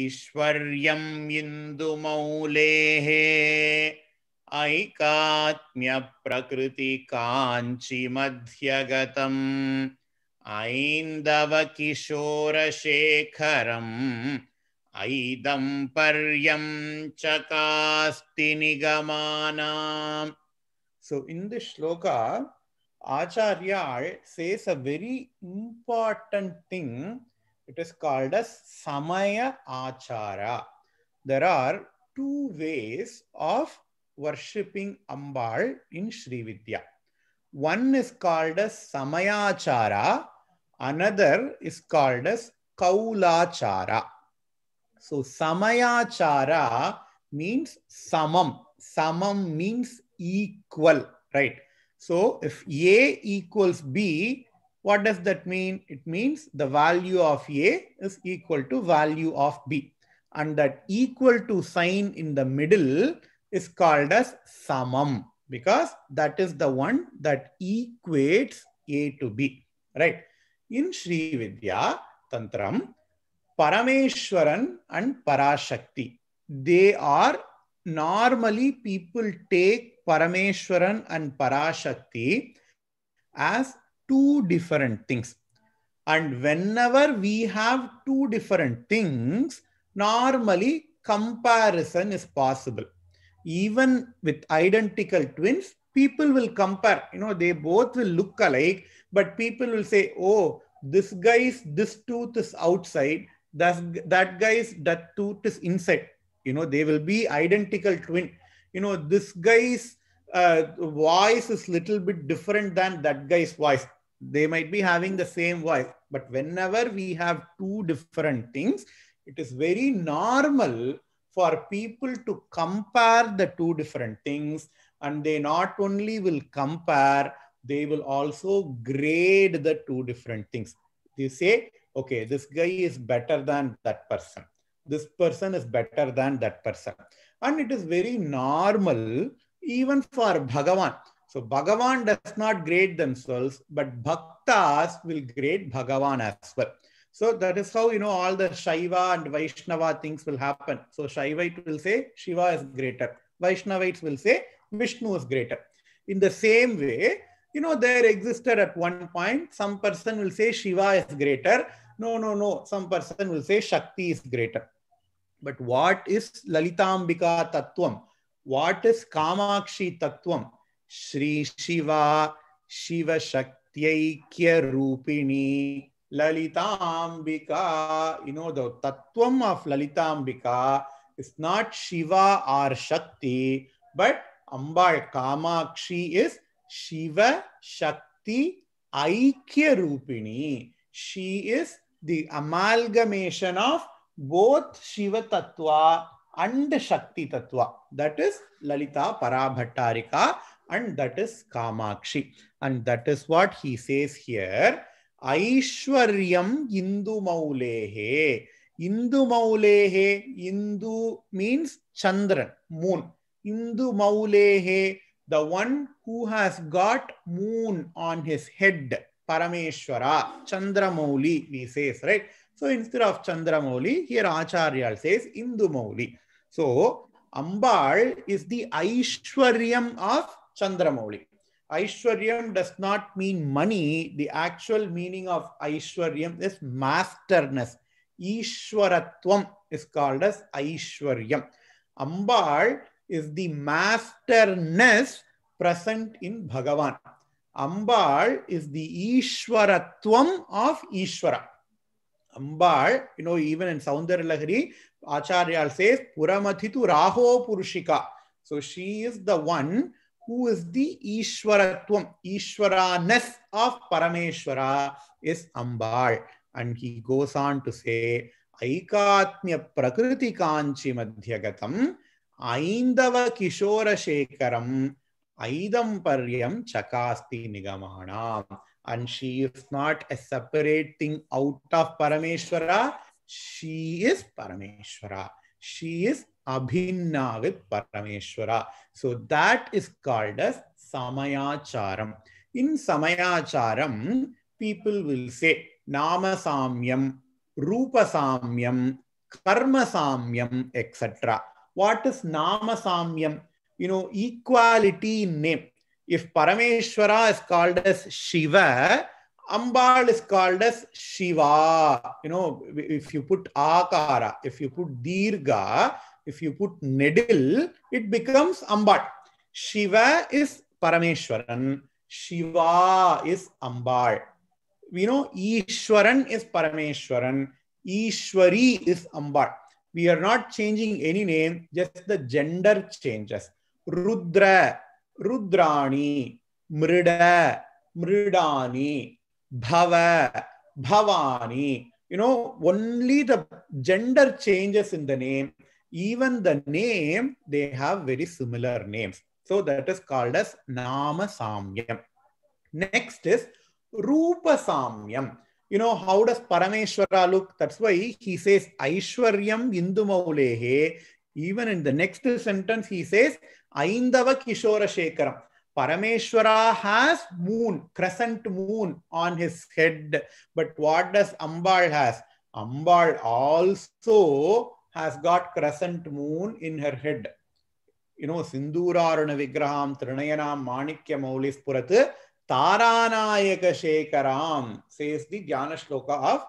ईश्वर्यम् इन्दुमौलेः ऐकात्म्यप्रकृतिकाञ्चिमध्यगतम् ऐन्दवकिशोरशेखरम् ऐदं पर्यं चकास्ति निगमानाम् so in this shloka, Acharya says a very important thing It is called as Samaya Achara. There are two ways of worshipping Ambal in Sri Vidya. One is called as samaya achara. another is called as Kaulachara. So samaya achara means samam. Samam means equal, right? So if A equals B, what does that mean? It means the value of A is equal to value of B. And that equal to sign in the middle is called as summum because that is the one that equates A to B, right? In Sri Vidya Tantram, Parameshwaran and Parashakti, they are normally people take Parameshwaran and Parashakti as two different things. And whenever we have two different things, normally comparison is possible. Even with identical twins, people will compare. You know, they both will look alike, but people will say, oh, this guy's this tooth is outside, that, that guy's that tooth is inside. You know, they will be identical twin. You know, this guy's uh, voice is little bit different than that guy's voice they might be having the same voice, but whenever we have two different things it is very normal for people to compare the two different things and they not only will compare they will also grade the two different things they say okay this guy is better than that person this person is better than that person and it is very normal even for bhagavan so Bhagavan does not grade themselves, but Bhaktas will grade Bhagavan as well. So that is how, you know, all the Shaiva and Vaishnava things will happen. So Shaivite will say Shiva is greater. Vaishnavites will say Vishnu is greater. In the same way, you know, there existed at one point, some person will say Shiva is greater. No, no, no. Some person will say Shakti is greater. But what is Lalitambika Tattvam? What is Kamakshi Tattvam? श्री शिवा शिव शक्त्यैक्य रूपिणी you know the of Lalitambika is not Shiva or Shakti but Amba Kamakshi is Shiva Shakti ऐक्य रूपिणी she is the amalgamation of both Shiva तत्व and Shakti तत्व that is Lalita Parabhattarika and that is Kamakshi. And that is what he says here. Aishwaryam Indu Maulehe. Indu Maulehe. Indu means Chandran, moon. Indu Maulehe, the one who has got moon on his head. Parameshwara, Chandramouli, he says, right? So instead of Chandramouli, here Acharya says Indu Mauli. So Ambal is the Aishwaryam of Chandramouli. Aishwaryam does not mean money. The actual meaning of Aishwaryam is masterness. Ishwaratwam is called as Aishwaryam. Ambal is the masterness present in Bhagavan. Ambal is the Ishwaratwam of Ishwara. Ambal, you know, even in Soundar Lahari, Acharya says, Puramathitu Raho Purushika. So she is the one who is the ishwara Ishwaraness of Parameshwara is Ambal. And he goes on to say, Aikatmya Prakriti Kanchi Madhyagatam, Aindava Kishora Shekaram, pariyam Chakasti Nigamanam. And she is not a separate thing out of Parameshwara. She is Parameshwara. She is abhinna with Parameshwara. So that is called as Samayacharam. In Samayacharam, people will say Namasamyam, Rupasamyam, Karmasamyam, etc. What is Namasamyam? You know, equality in name. If Parameshwara is called as Shiva, Ambal is called as Shiva. You know, if you put Akara, if you put Dirga, If you put Nedil, it becomes Ambat. Shiva is Parameshwaran. Shiva is ambat. We know Ishwaran is Parameshwaran. Ishwari is ambat. We are not changing any name, just the gender changes. Rudra, Rudrani, Mrida, Mridani, Bhava, Bhavani. You know, only the gender changes in the name even the name, they have very similar names. So that is called as Nama Samyam. Next is Rupa Samyam. You know, how does Parameshwara look? That's why he says Aishwaryam Indumaulehe. Even in the next sentence, he says Aindava Kishora Shekaram. Parameshwara has moon, crescent moon on his head. But what does Ambal has? Ambal also has got crescent moon in her head. You know, Sinduraruna Vigraham Trinayanam Manikya Maulis Puratu Taranayaka Shekaram says the Jnana Shloka of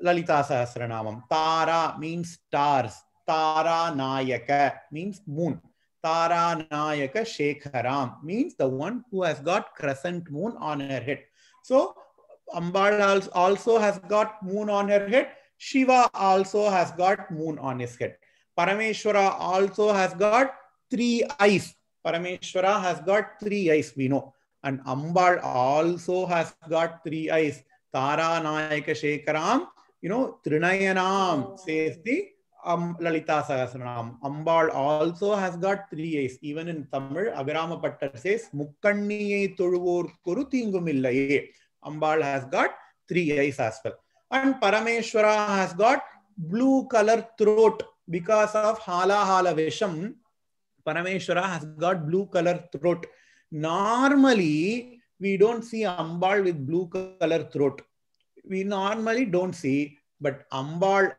Lalita Sahasranamam. Tara means stars. Tara Nayaka means moon. Tara Nayaka Shekharam means the one who has got crescent moon on her head. So Ambal also has got moon on her head. Shiva also has got moon on his head. Parameshwara also has got three eyes. Parameshwara has got three eyes, we know. And Ambal also has got three eyes. Tara Nayaka Shekaram, you know, Trinayanam oh. says the um, Lalita Sahasranam. Ambal also has got three eyes. Even in Tamil, Agarama Pattar says, Mukkanniye Toluvor Kuru Tingumillaye. Ambal has got three eyes as well. And Parameshwara has got blue color throat because of Hala Hala Visham. Parameshwara has got blue color throat. Normally, we don't see Ambal with blue color throat. We normally don't see, but Ambal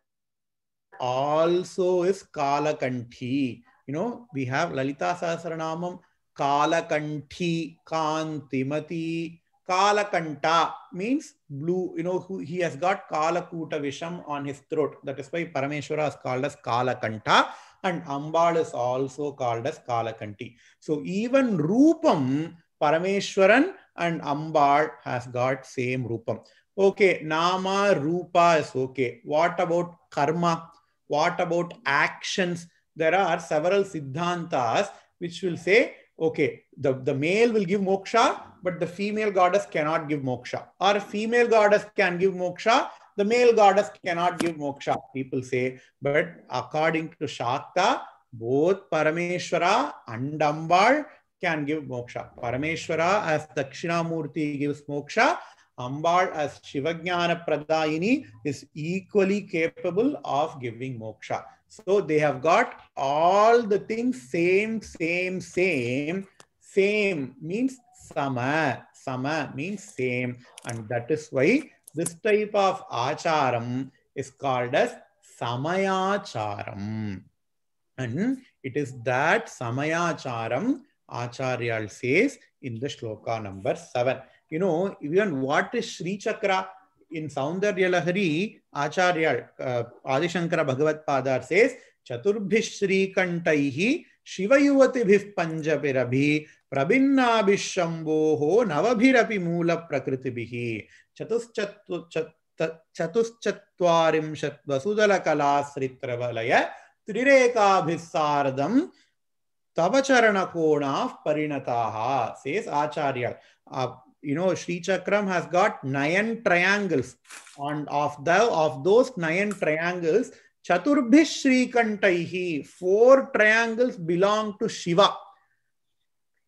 also is Kalakanthi. You know, we have Lalita Sahasranamam, Kalakanthi, Kantimati, Kalakanta means blue. You know, who he has got Kalakuta Visham on his throat. That is why Parameshwara is called as Kalakanta and Ambal is also called as Kalakanti. So even Rupam, Parameshwaran and Ambal has got same Rupam. Okay, Nama, Rupa is okay. What about Karma? What about actions? There are several Siddhantas which will say okay, the, the male will give moksha, but the female goddess cannot give moksha. Or female goddess can give moksha, the male goddess cannot give moksha, people say. But according to Shakta, both Parameshwara and Ambal can give moksha. Parameshwara as Dakshinamurti gives moksha, Ambal as Shivajnana Pradayini is equally capable of giving moksha. So they have got all the things same, same, same. Same means sama. Sama means same. And that is why this type of acharam is called as samayacharam. And it is that samayacharam Acharya says in the shloka number 7. You know, even what is Sri Chakra? in Saundarya Lahari, Acharya uh, Adi Shankara Bhagavad Padar says, Chaturbhish Sri Kantaihi Shiva Shivayuvatibhif Panjapirabhi Prabinnabhishambho Navabhirapi Mula Prakritibihi Chatuschatu चतुश्चत्वारिंशत् वसुदलकलाश्रित्रवलय त्रिरेकाभिस्सारदं तव चरणकोणाः परिणताः says Acharya you know, Sri Chakram has got nine triangles. And of the of those nine triangles, Chaturbhish Sri Kantaihi, four triangles belong to Shiva.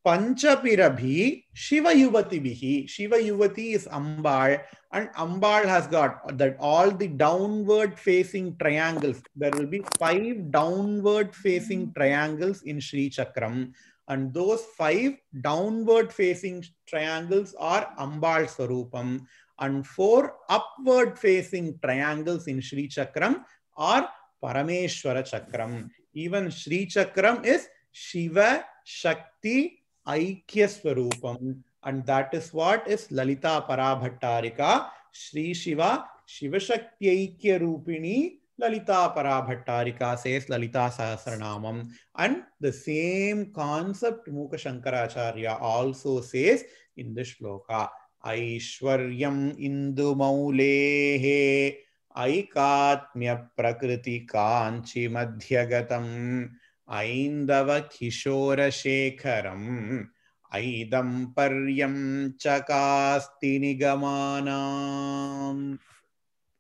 Panchapirabhi, Shiva yuvati Yuvatibihi. Shiva Yuvati is Ambal, and Ambal has got that all the downward facing triangles. There will be five downward facing hmm. triangles in Sri Chakram and those five downward facing triangles are Ambal Swarupam and four upward facing triangles in Sri Chakram are Parameshwara Chakram. Even Sri Chakram is Shiva Shakti Aikya Swarupam and that is what is Lalita Parabhattarika Sri Shiva Shiva Shakti Aikya Rupini Lalita Parabhattarika says Lalita Sahasranamam. And the same concept Mukha Shankaracharya also says in the shloka. Aishwaryam Indu Maulehe Aikaatmya Prakriti Kanchi Madhyagatam Aindava Kishora Shekharam Aidamparyam Chakasti Nigamanam.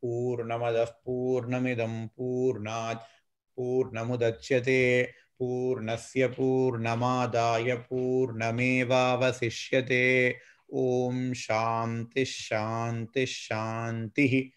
पूर्णमदः पूर्णमिदं पूर्णात् पूर्णमुदच्यते पूर्णस्य पूर्णमादाय पूर्णमेवावशिष्यते ओम शांति शांति शांति